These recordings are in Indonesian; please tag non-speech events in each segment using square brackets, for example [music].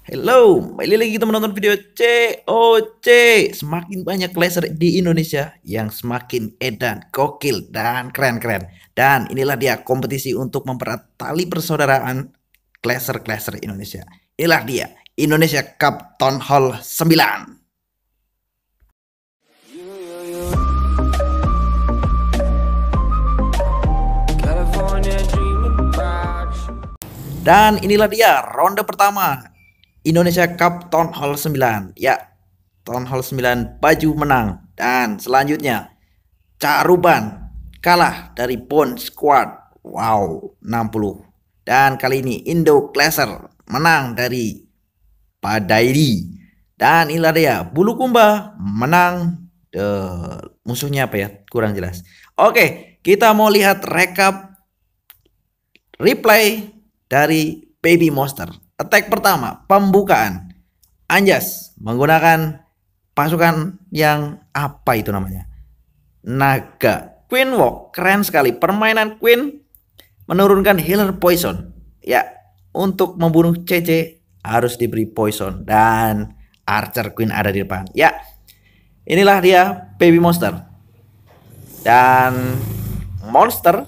Hello, kembali lagi kita menonton video COC Semakin banyak laser di Indonesia yang semakin edan, gokil, dan keren-keren Dan inilah dia kompetisi untuk memperat tali persaudaraan laser-laser Indonesia Inilah dia, Indonesia Cup Town Hall 9 Dan inilah dia ronde pertama Indonesia Cup Town Hall 9. Ya, Town Hall 9 Baju menang dan selanjutnya Caruban kalah dari Bond Squad. Wow, 60. Dan kali ini Indo Clasher menang dari Padairi. Dan Ilaria Bulu Bulukumba menang The... musuhnya apa ya? Kurang jelas. Oke, kita mau lihat rekap replay dari Baby Monster. Attack pertama, pembukaan. Anjas menggunakan pasukan yang apa itu namanya? Naga. Queen Walk, keren sekali. Permainan Queen menurunkan healer poison. Ya, untuk membunuh CC harus diberi poison dan Archer Queen ada di depan. Ya, inilah dia baby monster. Dan monster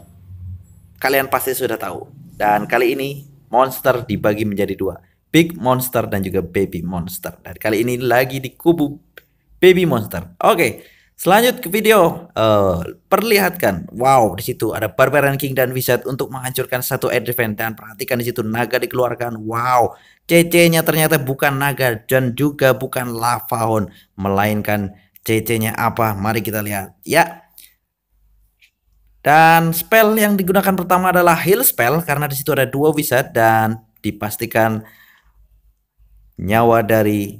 kalian pasti sudah tahu. Dan kali ini monster dibagi menjadi dua, big monster dan juga baby monster. Dan kali ini lagi di kubu baby monster. Oke, selanjut ke video uh, perlihatkan. Wow, di situ ada barbarian king dan wizard untuk menghancurkan satu air defense dan perhatikan di situ naga dikeluarkan. Wow, CC-nya ternyata bukan naga dan juga bukan lavaon melainkan CC-nya apa? Mari kita lihat. Ya, dan spell yang digunakan pertama adalah heal spell karena di situ ada dua wizard dan dipastikan nyawa dari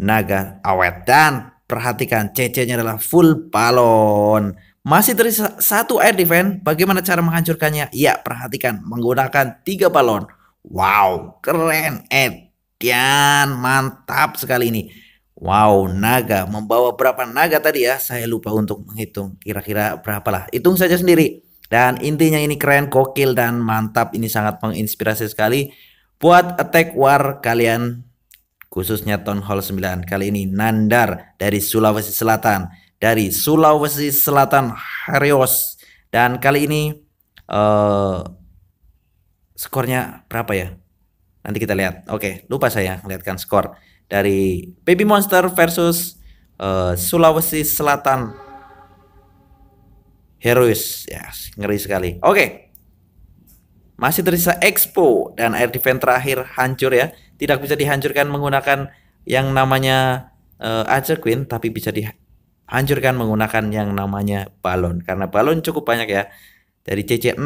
naga awet dan perhatikan CC-nya adalah full balon. Masih tersisa satu air defense, bagaimana cara menghancurkannya? Ya, perhatikan menggunakan tiga balon. Wow, keren Ed. Dan mantap sekali ini. Wow, naga. Membawa berapa naga tadi ya? Saya lupa untuk menghitung. Kira-kira berapa lah? Hitung saja sendiri. Dan intinya ini keren, kokil, dan mantap. Ini sangat menginspirasi sekali buat attack war kalian. Khususnya Town Hall 9 kali ini. Nandar dari Sulawesi Selatan. Dari Sulawesi Selatan, Harios. Dan kali ini uh, skornya berapa ya? Nanti kita lihat. Oke, lupa saya Lihatkan skor dari Baby Monster versus uh, Sulawesi Selatan Heroes ya yes, ngeri sekali oke okay. masih tersisa Expo dan air defense terakhir hancur ya tidak bisa dihancurkan menggunakan yang namanya uh, Archer Queen tapi bisa dihancurkan menggunakan yang namanya balon karena balon cukup banyak ya dari CC6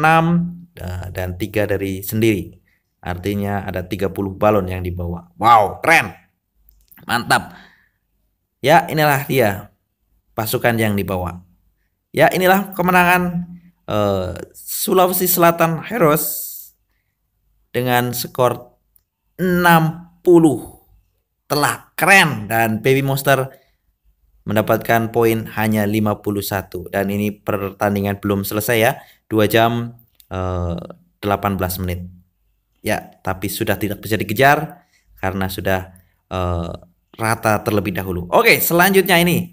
eh, dan tiga dari sendiri Artinya ada 30 balon yang dibawa. Wow, keren. Mantap. Ya, inilah dia pasukan yang dibawa. Ya, inilah kemenangan uh, Sulawesi Selatan Heroes dengan skor 60 telah keren dan Baby Monster mendapatkan poin hanya 51 dan ini pertandingan belum selesai ya 2 jam uh, eh, 18 menit ya tapi sudah tidak bisa dikejar karena sudah uh, rata terlebih dahulu. Oke, selanjutnya ini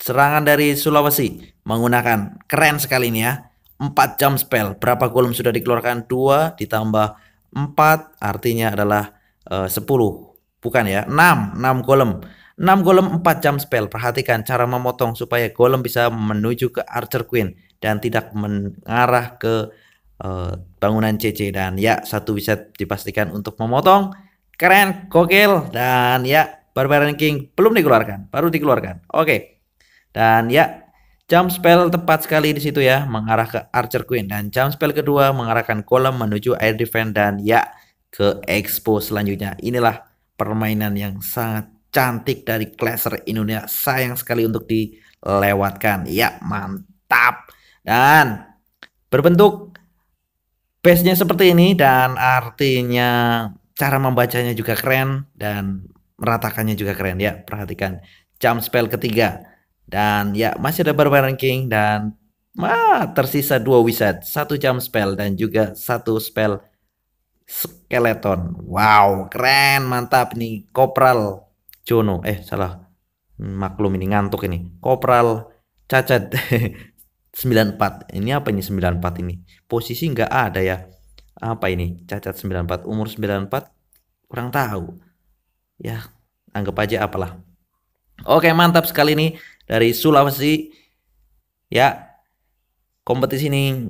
serangan dari Sulawesi menggunakan keren sekali ini ya. 4 jam spell. Berapa golem sudah dikeluarkan? 2 ditambah 4 artinya adalah eh, uh, 10. Bukan ya, 6, 6 golem. 6 golem 4 jam spell. Perhatikan cara memotong supaya golem bisa menuju ke Archer Queen dan tidak mengarah ke uh, bangunan CC dan ya satu bisa dipastikan untuk memotong. Keren, gokil dan ya Barbarian King belum dikeluarkan, baru dikeluarkan. Oke. Dan ya, jump spell tepat sekali di situ ya, mengarah ke Archer Queen dan jump spell kedua mengarahkan kolam menuju air defense dan ya ke expo selanjutnya. Inilah permainan yang sangat cantik dari Clasher Indonesia. Sayang sekali untuk dilewatkan. Ya, mantap. Dan berbentuk base-nya seperti ini dan artinya cara membacanya juga keren dan meratakannya juga keren ya perhatikan jump spell ketiga dan ya masih ada barbar ranking dan wah, tersisa dua wizard satu jump spell dan juga satu spell skeleton wow keren mantap nih kopral Jono eh salah hmm, maklum ini ngantuk ini kopral cacat 94 [laughs] ini apa ini 94 ini posisi nggak ada ya apa ini cacat 94 umur 94 kurang tahu ya anggap aja apalah oke mantap sekali nih dari Sulawesi ya kompetisi ini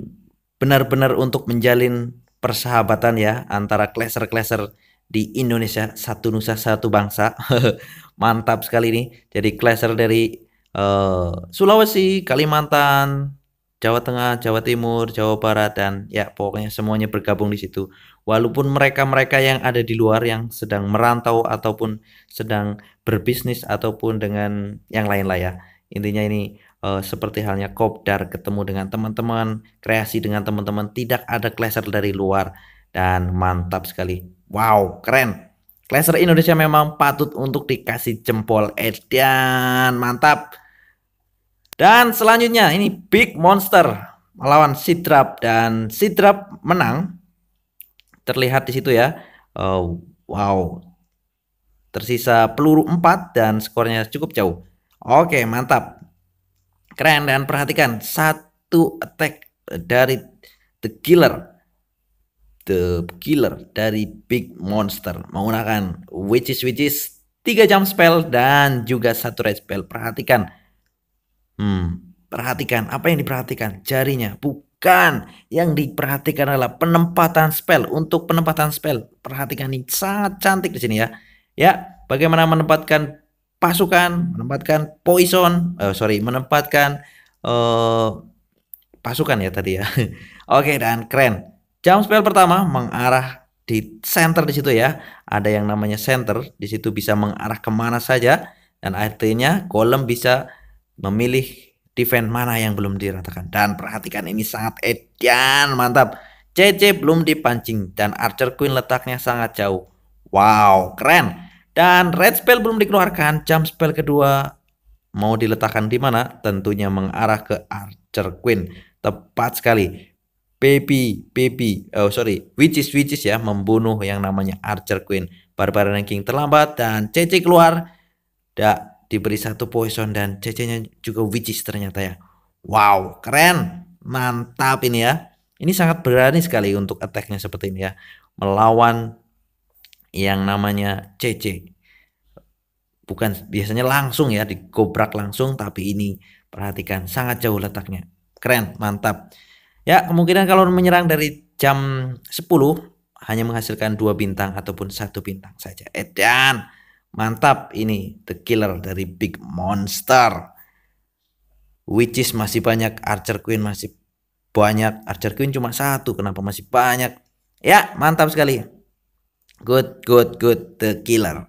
benar-benar untuk menjalin persahabatan ya antara klaser-klaser di Indonesia satu nusa satu bangsa [laughs] mantap sekali nih jadi klaser dari uh, Sulawesi Kalimantan Jawa Tengah, Jawa Timur, Jawa Barat dan ya pokoknya semuanya bergabung di situ walaupun mereka-mereka yang ada di luar yang sedang merantau ataupun sedang berbisnis ataupun dengan yang lain lah ya. Intinya ini uh, seperti halnya kopdar ketemu dengan teman-teman, kreasi dengan teman-teman, tidak ada klaser dari luar dan mantap sekali. Wow, keren. Klaser Indonesia memang patut untuk dikasih jempol Edian mantap. Dan selanjutnya ini Big Monster melawan Sidrap dan Sidrap menang terlihat di situ ya. Uh, wow. Tersisa peluru 4 dan skornya cukup jauh. Oke, mantap. Keren dan perhatikan satu attack dari The Killer. The Killer dari Big Monster menggunakan Witches Witches 3 jam spell dan juga satu red spell. Perhatikan. Hmm, perhatikan apa yang diperhatikan? Jarinya, bu Bukan. yang diperhatikan adalah penempatan spell. Untuk penempatan spell, perhatikan ini sangat cantik di sini ya. Ya, bagaimana menempatkan pasukan, menempatkan poison, oh, sorry, menempatkan uh, pasukan ya tadi ya. [laughs] Oke dan keren. Jam spell pertama mengarah di center di situ ya. Ada yang namanya center di situ bisa mengarah kemana saja dan artinya kolom bisa memilih Defend mana yang belum diratakan. Dan perhatikan ini sangat edan mantap. CC belum dipancing dan Archer Queen letaknya sangat jauh. Wow, keren. Dan red spell belum dikeluarkan, jump spell kedua mau diletakkan di mana? Tentunya mengarah ke Archer Queen. Tepat sekali. Baby, baby, oh sorry, witches, witches ya, membunuh yang namanya Archer Queen. Barbarian King terlambat dan CC keluar diberi satu poison dan CC-nya juga witches ternyata ya. Wow, keren. Mantap ini ya. Ini sangat berani sekali untuk attack-nya seperti ini ya. Melawan yang namanya CC. Bukan biasanya langsung ya digobrak langsung tapi ini perhatikan sangat jauh letaknya. Keren, mantap. Ya, kemungkinan kalau menyerang dari jam 10 hanya menghasilkan dua bintang ataupun satu bintang saja. Edan. Eh, Mantap ini The Killer dari Big Monster. Which is masih banyak Archer Queen masih banyak Archer Queen cuma satu kenapa masih banyak ya mantap sekali good good good The Killer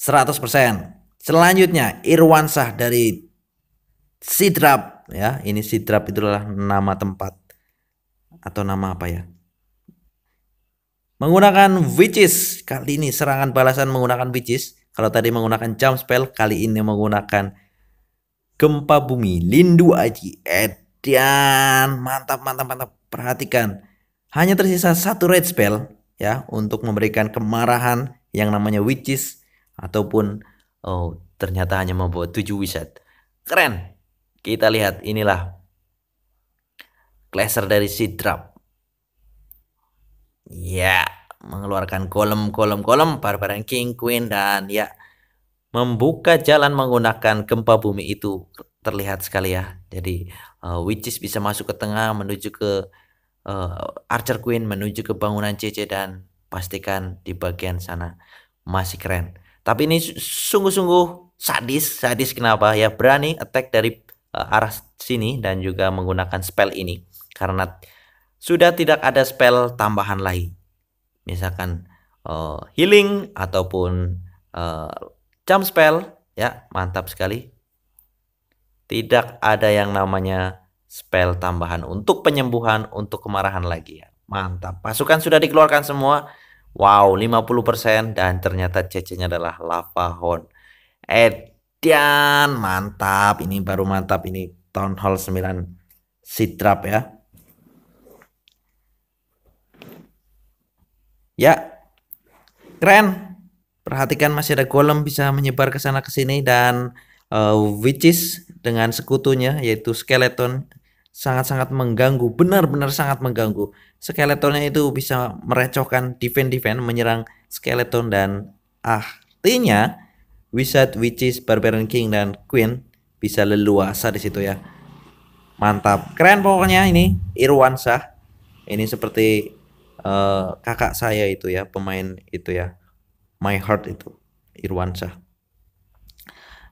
100% selanjutnya Irwansyah dari Sidrap ya ini Sidrap itulah nama tempat atau nama apa ya menggunakan witches kali ini serangan balasan menggunakan witches kalau tadi menggunakan jump spell kali ini menggunakan gempa bumi lindu aji Edian mantap mantap mantap perhatikan hanya tersisa satu red spell ya untuk memberikan kemarahan yang namanya witches ataupun oh ternyata hanya membuat tujuh wizard keren kita lihat inilah Clasher dari Sidrap ya mengeluarkan kolom-kolom-kolom para King, Queen dan ya membuka jalan menggunakan gempa bumi itu terlihat sekali ya. Jadi uh, eh, Witches bisa masuk ke tengah menuju ke uh, Archer Queen menuju ke bangunan CC dan pastikan di bagian sana masih keren. Tapi ini sungguh-sungguh sadis, sadis kenapa ya berani attack dari uh, arah sini dan juga menggunakan spell ini karena sudah tidak ada spell tambahan lagi. Misalkan uh, healing ataupun uh, jump spell, ya mantap sekali. Tidak ada yang namanya spell tambahan untuk penyembuhan, untuk kemarahan lagi ya. Mantap. Pasukan sudah dikeluarkan semua. Wow, 50% dan ternyata CC-nya adalah Lava Horn. Edian, mantap. Ini baru mantap ini Town Hall 9 Sitrap ya. Ya, keren. Perhatikan masih ada golem bisa menyebar ke sana ke sini dan uh, eh, witches dengan sekutunya yaitu skeleton sangat-sangat mengganggu, benar-benar sangat mengganggu. Skeletonnya itu bisa merecohkan defend-defend, menyerang skeleton dan artinya wizard, witches, barbarian king dan queen bisa leluasa di situ ya. Mantap, keren pokoknya ini Irwansah. Ini seperti Eh, kakak saya itu ya pemain itu ya My Heart itu Irwansyah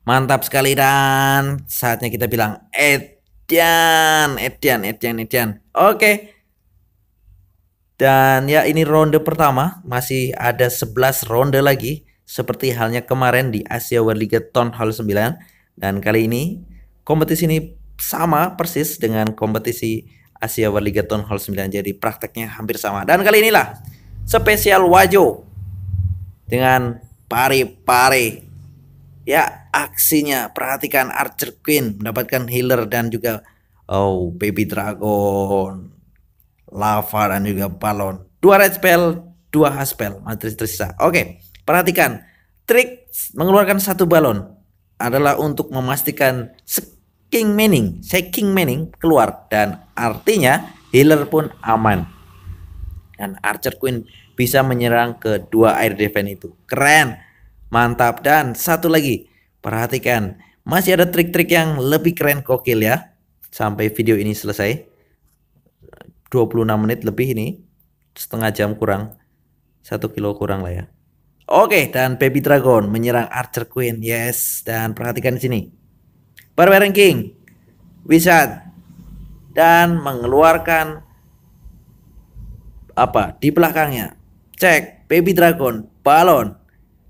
mantap sekali dan saatnya kita bilang Edian Edian Edian Edian oke dan ya ini ronde pertama masih ada 11 ronde lagi seperti halnya kemarin di Asia World League Town Hall 9 dan kali ini kompetisi ini sama persis dengan kompetisi Asia Liga tahun Hall 9 jadi prakteknya hampir sama. Dan kali inilah spesial Wajo dengan pare-pare. Ya, aksinya perhatikan Archer Queen mendapatkan healer dan juga oh Baby Dragon, Lava dan juga Balon. Dua red spell, dua hard spell materi tersisa. Oke, perhatikan trik mengeluarkan satu balon adalah untuk memastikan King Manning, Shaking Manning keluar dan artinya healer pun aman. Dan Archer Queen bisa menyerang kedua air defense itu. Keren, mantap dan satu lagi perhatikan masih ada trik-trik yang lebih keren kokil ya sampai video ini selesai. 26 menit lebih ini setengah jam kurang satu kilo kurang lah ya. Oke dan Baby Dragon menyerang Archer Queen yes dan perhatikan di sini Ranking, wizard dan mengeluarkan apa di belakangnya cek baby dragon balon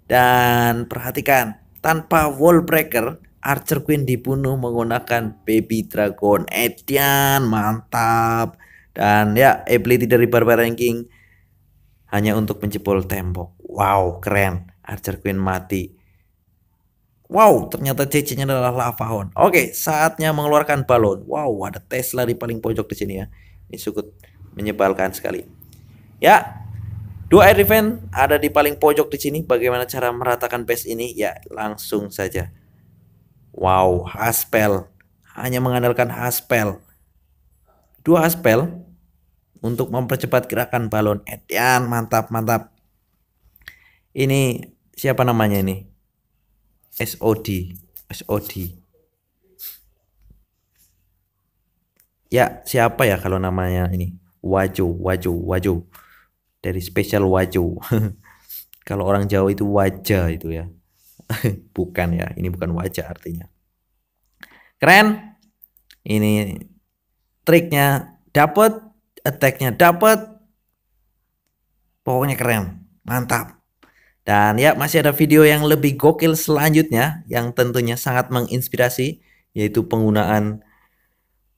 dan perhatikan tanpa wall breaker Archer Queen dibunuh menggunakan baby dragon Edian mantap dan ya ability dari Barbar Ranking hanya untuk menjebol tembok wow keren Archer Queen mati Wow, ternyata CC-nya adalah Lavahon. Oke, saatnya mengeluarkan balon. Wow, ada Tesla di paling pojok di sini ya. Ini cukup menyebalkan sekali. Ya, dua air event ada di paling pojok di sini. Bagaimana cara meratakan base ini? Ya, langsung saja. Wow, Haspel. Hanya mengandalkan Haspel. Dua Haspel untuk mempercepat gerakan balon. Edian, mantap, mantap. Ini siapa namanya ini? SOD SOD ya siapa ya kalau namanya ini Wajo Wajo Wajo dari spesial Wajo [laughs] kalau orang Jawa itu wajah itu ya [laughs] bukan ya ini bukan wajah artinya keren ini triknya dapat attacknya dapat pokoknya keren mantap dan ya masih ada video yang lebih gokil selanjutnya yang tentunya sangat menginspirasi yaitu penggunaan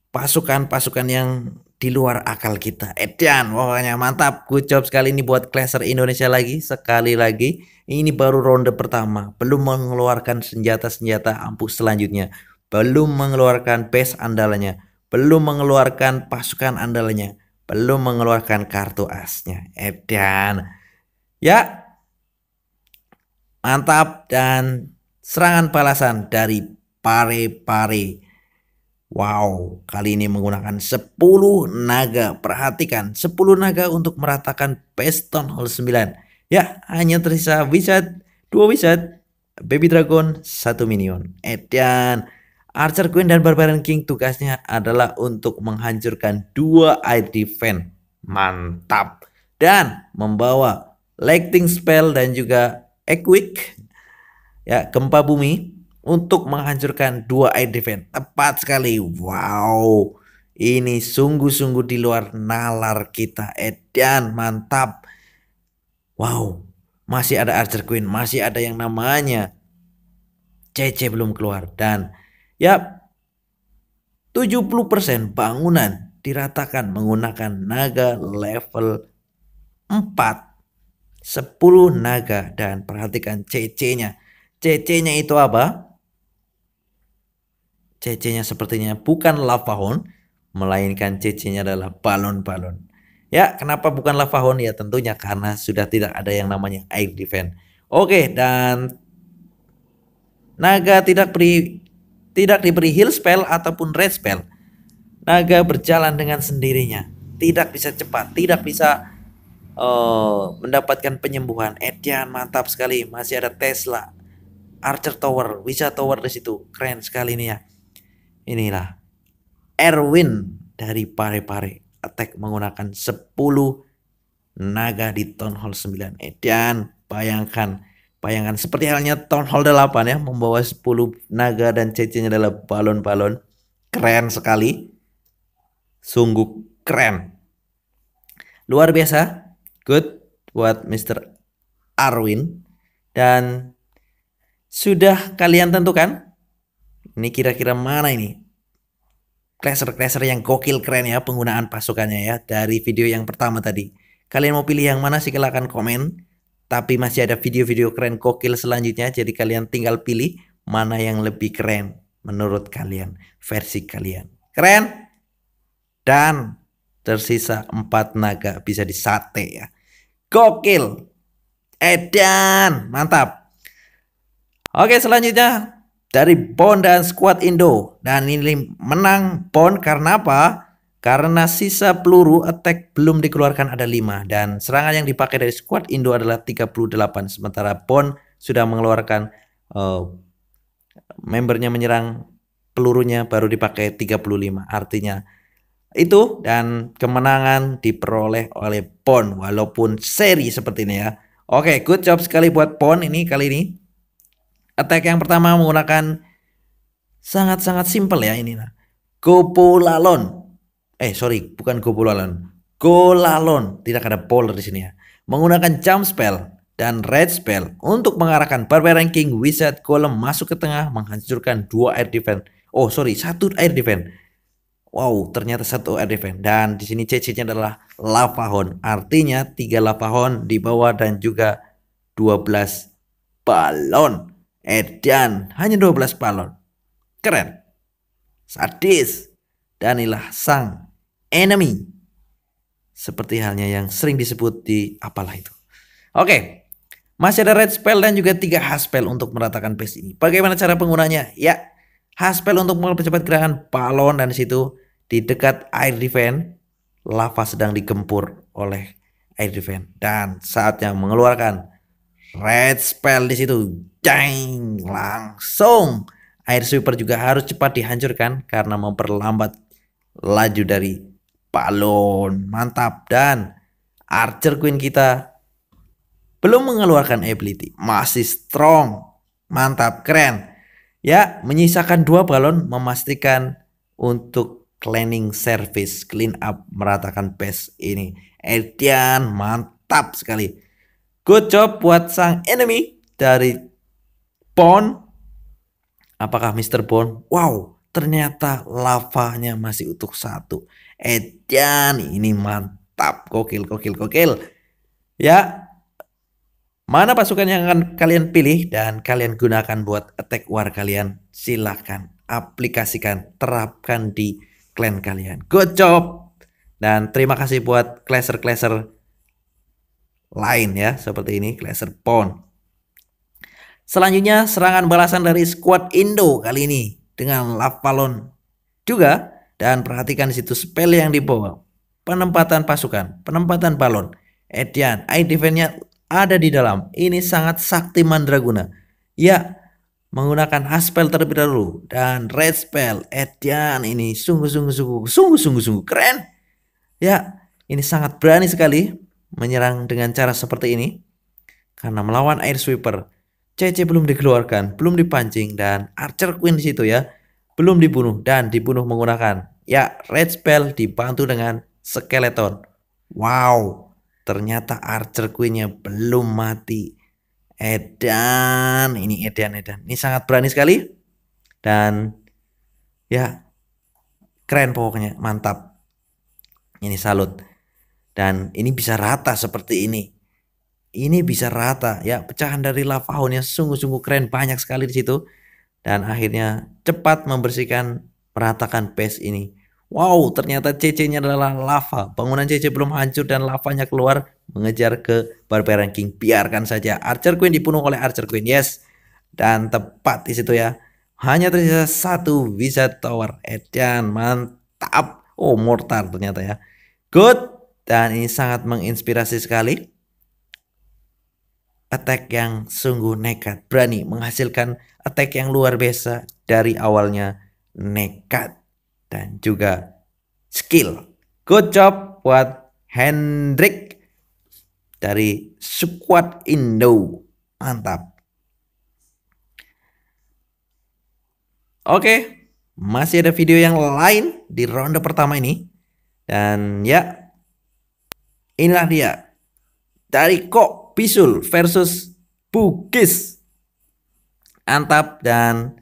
pasukan-pasukan yang di luar akal kita. Edan, pokoknya mantap. Good job sekali ini buat Clasher Indonesia lagi. Sekali lagi, ini baru ronde pertama. Belum mengeluarkan senjata-senjata ampuh selanjutnya. Belum mengeluarkan base andalanya, Belum mengeluarkan pasukan andalanya, Belum mengeluarkan kartu asnya. Edian. Ya, Mantap dan serangan balasan dari Pare Pare. Wow, kali ini menggunakan 10 naga. Perhatikan, 10 naga untuk meratakan Peston Hall 9. Ya, hanya tersisa wizard, 2 wizard, baby dragon, 1 minion. Edan, eh, Archer Queen dan Barbarian King tugasnya adalah untuk menghancurkan dua id defense. Mantap. Dan membawa lighting spell dan juga Equic ya gempa bumi untuk menghancurkan dua air defense. Tepat sekali. Wow. Ini sungguh-sungguh di luar nalar kita. Edian mantap. Wow. Masih ada Archer Queen, masih ada yang namanya CC belum keluar dan ya 70% bangunan diratakan menggunakan naga level 4 10 naga dan perhatikan CC-nya. CC-nya itu apa? CC-nya sepertinya bukan lava horn melainkan CC-nya adalah balon-balon. Ya, kenapa bukan lava horn Ya tentunya karena sudah tidak ada yang namanya air defense. Oke, dan naga tidak beri tidak diberi heal spell ataupun red spell. Naga berjalan dengan sendirinya, tidak bisa cepat, tidak bisa uh, mendapatkan penyembuhan. Etian eh, mantap sekali, masih ada Tesla, Archer Tower, Wisa Tower di situ, keren sekali ini ya. Inilah Erwin dari Pare-Pare attack menggunakan 10 naga di Town Hall 9. Etian, eh, bayangkan bayangkan seperti halnya Town Hall 8 ya membawa 10 naga dan cecenya adalah balon-balon keren sekali sungguh keren luar biasa good buat Mr. Arwin dan sudah kalian tentukan ini kira-kira mana ini klaser-klaser yang gokil keren ya penggunaan pasukannya ya dari video yang pertama tadi. Kalian mau pilih yang mana sih silahkan komen. Tapi masih ada video-video keren gokil selanjutnya jadi kalian tinggal pilih mana yang lebih keren menurut kalian, versi kalian. Keren? Dan tersisa empat naga bisa disate ya. Gokil. Edan, mantap. Oke, selanjutnya dari Bond dan Squad Indo. Dan ini menang Bond karena apa? Karena sisa peluru attack belum dikeluarkan ada 5 dan serangan yang dipakai dari Squad Indo adalah 38 sementara Bond sudah mengeluarkan uh, membernya menyerang pelurunya baru dipakai 35. Artinya itu dan kemenangan diperoleh oleh Pon walaupun seri seperti ini ya. Oke, okay, good job sekali buat Pon ini kali ini. Attack yang pertama menggunakan sangat-sangat simpel ya ini nah. Gopolalon. Eh, sorry, bukan Gopolalon. Golalon. Tidak ada polar di sini ya. Menggunakan jump spell dan red spell untuk mengarahkan Barbar Ranking wizard golem masuk ke tengah menghancurkan dua air defense. Oh, sorry, satu air defense Wow, ternyata satu defense ya. Dan di sini CC-nya adalah lavahon. Artinya tiga lavahon di bawah dan juga 12 balon. Edan, hanya 12 balon. Keren. Sadis. Dan inilah sang enemy. Seperti halnya yang sering disebut di apalah itu. Oke. Masih ada red spell dan juga tiga haspel spell untuk meratakan base ini. Bagaimana cara penggunanya? Ya, haspel spell untuk mempercepat gerakan balon dan situ di dekat air defense lava sedang digempur oleh air defense dan saatnya mengeluarkan red spell di situ jeng langsung air sweeper juga harus cepat dihancurkan karena memperlambat laju dari balon mantap dan archer queen kita belum mengeluarkan ability masih strong mantap keren ya menyisakan dua balon memastikan untuk cleaning service, clean up, meratakan pes ini. Etian mantap sekali. Good job buat sang enemy dari Bond. Apakah Mr. Bond? Wow, ternyata lavanya masih utuh satu. Etian ini mantap, kokil, kokil, kokil. Ya, Mana pasukan yang akan kalian pilih dan kalian gunakan buat attack war kalian? Silahkan aplikasikan, terapkan di klan kalian. Good job. Dan terima kasih buat klaser-klaser lain ya seperti ini klaser pawn. Selanjutnya serangan balasan dari squad Indo kali ini dengan Lavalon juga dan perhatikan di situ spell yang dibawa. Penempatan pasukan, penempatan balon, Edian, eye defense-nya ada di dalam. Ini sangat sakti mandraguna. Ya, menggunakan aspel terlebih dahulu dan red spell Edian eh, ini sungguh sungguh sungguh sungguh sungguh sungguh keren. Ya, ini sangat berani sekali menyerang dengan cara seperti ini karena melawan air sweeper. CC belum dikeluarkan, belum dipancing dan Archer Queen di situ ya, belum dibunuh dan dibunuh menggunakan ya red spell dibantu dengan skeleton. Wow, ternyata Archer Queennya belum mati Edan, ini Edan Edan. Ini sangat berani sekali dan ya keren pokoknya, mantap. Ini salut. Dan ini bisa rata seperti ini. Ini bisa rata ya, pecahan dari lava hounnya sungguh-sungguh keren, banyak sekali di situ. Dan akhirnya cepat membersihkan meratakan pes ini. Wow, ternyata CC-nya adalah lava. Bangunan CC belum hancur dan lavanya keluar mengejar ke Barbarian King. Biarkan saja Archer Queen dibunuh oleh Archer Queen. Yes. Dan tepat di situ ya. Hanya tersisa satu Wizard Tower. Edian, eh, mantap. Oh, mortar ternyata ya. Good. Dan ini sangat menginspirasi sekali. Attack yang sungguh nekat, berani menghasilkan attack yang luar biasa dari awalnya nekat dan juga skill. Good job buat Hendrik dari squad Indo. Mantap. Oke, masih ada video yang lain di ronde pertama ini. Dan ya, inilah dia. Dari Kok Pisul versus Bugis. mantap. dan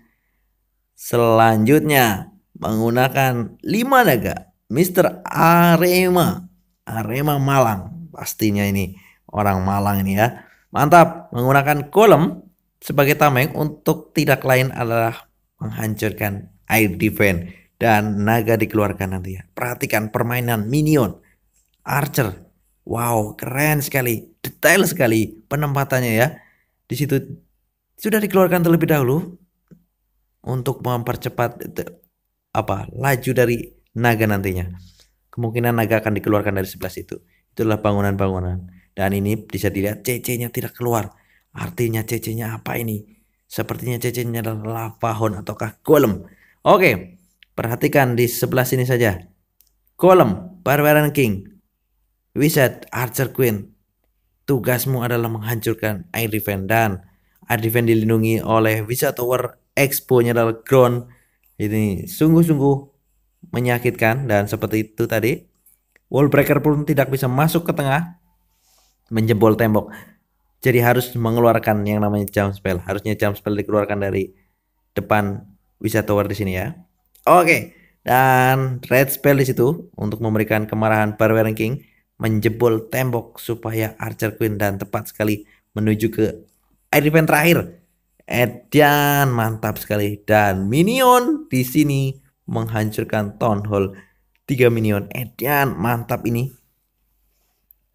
selanjutnya menggunakan lima naga. Mr. Arema. Arema Malang. Pastinya ini orang Malang ini ya. Mantap, menggunakan kolom sebagai tameng untuk tidak lain adalah menghancurkan air defense dan naga dikeluarkan nanti ya. Perhatikan permainan minion Archer. Wow, keren sekali. Detail sekali penempatannya ya. Di situ sudah dikeluarkan terlebih dahulu untuk mempercepat apa laju dari naga nantinya. Kemungkinan naga akan dikeluarkan dari sebelah situ. Itulah bangunan-bangunan. Dan ini bisa dilihat CC-nya tidak keluar. Artinya CC-nya apa ini? Sepertinya CC-nya adalah lava ataukah golem. Oke, perhatikan di sebelah sini saja. Golem, barbaran King, Wizard, Archer Queen. Tugasmu adalah menghancurkan Air Defense dan Air Defense dilindungi oleh Wizard Tower. Expo-nya adalah ground ini sungguh-sungguh menyakitkan dan seperti itu tadi wall breaker pun tidak bisa masuk ke tengah menjebol tembok jadi harus mengeluarkan yang namanya jump spell harusnya jump spell dikeluarkan dari depan bisa tower di sini ya oke dan red spell di situ untuk memberikan kemarahan Barbarian King menjebol tembok supaya Archer Queen dan tepat sekali menuju ke air event terakhir Edian mantap sekali dan Minion di sini menghancurkan Town Hall 3 Minion Edian mantap ini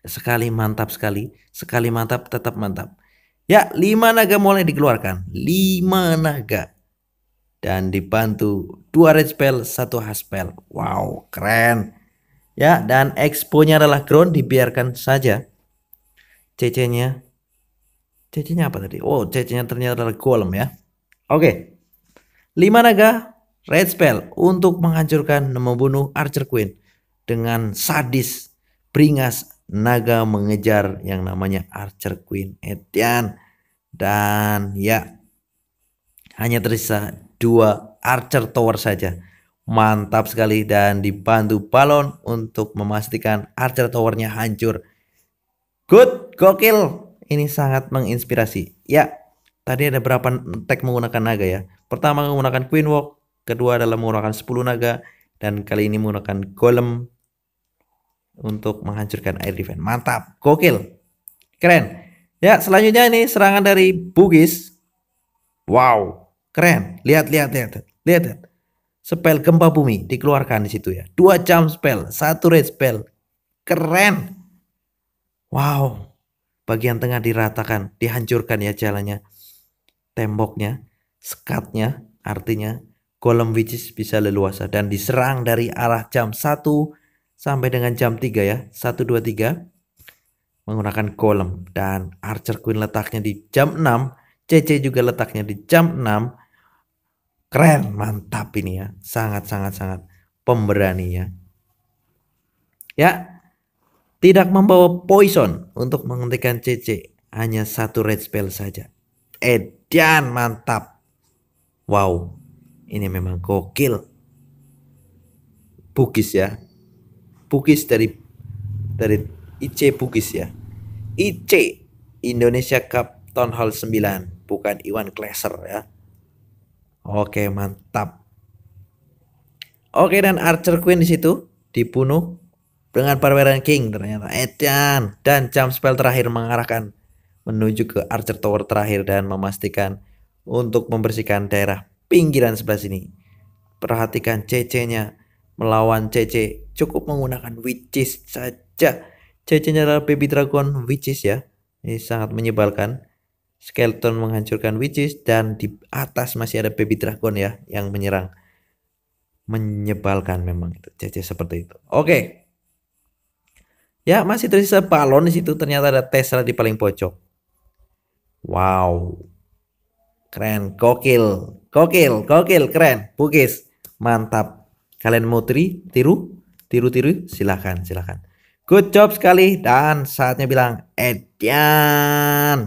sekali mantap sekali sekali mantap tetap mantap ya 5 naga mulai dikeluarkan 5 naga dan dibantu dua red spell satu hard spell wow keren ya dan exponya adalah ground dibiarkan saja cc nya CC-nya apa tadi? Oh, CC-nya ternyata adalah golem ya. Oke. Okay. 5 naga red spell untuk menghancurkan dan membunuh Archer Queen dengan sadis beringas naga mengejar yang namanya Archer Queen Etian dan ya hanya tersisa dua Archer Tower saja. Mantap sekali dan dibantu balon untuk memastikan Archer Towernya hancur. Good, gokil. Ini sangat menginspirasi. Ya, tadi ada berapa tag menggunakan naga ya. Pertama menggunakan Queen Walk, kedua adalah menggunakan 10 naga, dan kali ini menggunakan Golem untuk menghancurkan air defense. Mantap, gokil. Keren. Ya, selanjutnya ini serangan dari Bugis. Wow, keren. Lihat, lihat, lihat. Lihat, lihat. Spell gempa bumi dikeluarkan di situ ya. Dua jam spell, satu red spell. Keren. Wow, bagian tengah diratakan, dihancurkan ya jalannya, temboknya, sekatnya, artinya kolom witches bisa leluasa dan diserang dari arah jam 1 sampai dengan jam 3 ya. 1 2 3 menggunakan kolom dan Archer Queen letaknya di jam 6, CC juga letaknya di jam 6. Keren, mantap ini ya. Sangat sangat sangat pemberani ya. Ya, tidak membawa poison untuk menghentikan CC. Hanya satu red spell saja. Edian eh, mantap. Wow. Ini memang gokil. Bugis ya. Bugis dari dari IC Bugis ya. IC Indonesia Cup Town Hall 9 bukan Iwan Kleser ya. Oke, mantap. Oke dan Archer Queen di situ dibunuh dengan perwira King ternyata Edan dan jump spell terakhir mengarahkan menuju ke Archer Tower terakhir dan memastikan untuk membersihkan daerah pinggiran sebelah sini. Perhatikan CC-nya melawan CC cukup menggunakan witches saja. CC-nya adalah baby dragon witches ya. Ini sangat menyebalkan. Skeleton menghancurkan witches dan di atas masih ada baby dragon ya yang menyerang. Menyebalkan memang itu CC seperti itu. Oke. Okay. Ya, masih tersisa balon di situ. Ternyata ada Tesla di paling pojok. Wow. Keren, gokil. Gokil, gokil, keren. Bugis, mantap. Kalian mau tiri, tiru? Tiru-tiru, silahkan, silahkan. Good job sekali. Dan saatnya bilang, Edian.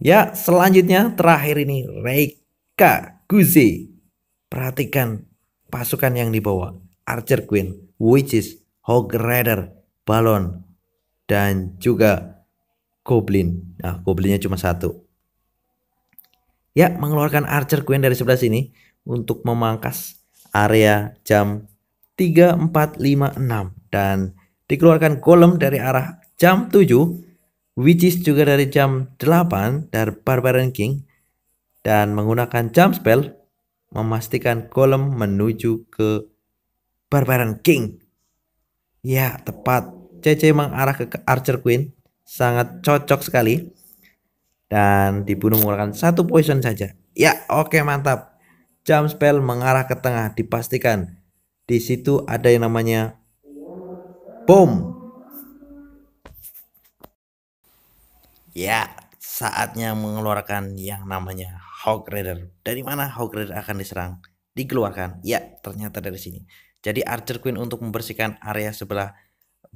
Ya, selanjutnya terakhir ini Reika Guzi. Perhatikan pasukan yang dibawa Archer Queen which is hog rider, balon, dan juga goblin. Nah, goblinnya cuma satu. Ya, mengeluarkan archer queen dari sebelah sini untuk memangkas area jam 3456 Dan dikeluarkan golem dari arah jam 7 which is juga dari jam 8 dari Barbarian King dan menggunakan jump spell memastikan Kolom menuju ke Barbaran King. Ya, tepat. CC mengarah ke Archer Queen. Sangat cocok sekali. Dan dibunuh menggunakan satu poison saja. Ya, oke okay, mantap. Jump spell mengarah ke tengah. Dipastikan. Di situ ada yang namanya Boom. Ya, saatnya mengeluarkan yang namanya Hog Rider. Dari mana Hog Rider akan diserang? Dikeluarkan. Ya, ternyata dari sini. Jadi Archer Queen untuk membersihkan area sebelah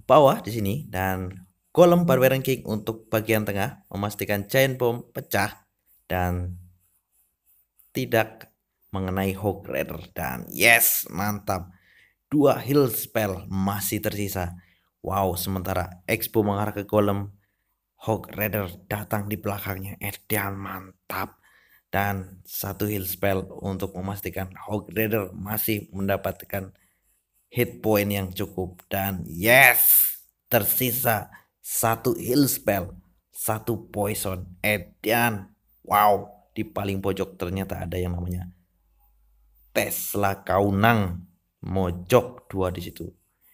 bawah di sini dan Golem Barbarian King untuk bagian tengah memastikan Chain Bomb pecah dan tidak mengenai Hog Rider dan yes mantap dua heal spell masih tersisa wow sementara Expo mengarah ke Golem Hog Rider datang di belakangnya Edian mantap dan satu heal spell untuk memastikan Hog Rider masih mendapatkan hit point yang cukup dan yes tersisa satu heal spell satu poison edian wow di paling pojok ternyata ada yang namanya Tesla Kaunang mojok dua di situ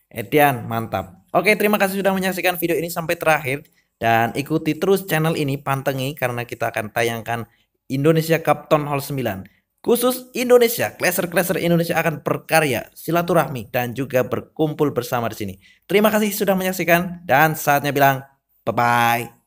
Edian mantap oke terima kasih sudah menyaksikan video ini sampai terakhir dan ikuti terus channel ini pantengi karena kita akan tayangkan Indonesia Cup Town Hall 9 Khusus Indonesia, klaser-klaser Indonesia akan berkarya, silaturahmi, dan juga berkumpul bersama di sini. Terima kasih sudah menyaksikan, dan saatnya bilang bye-bye.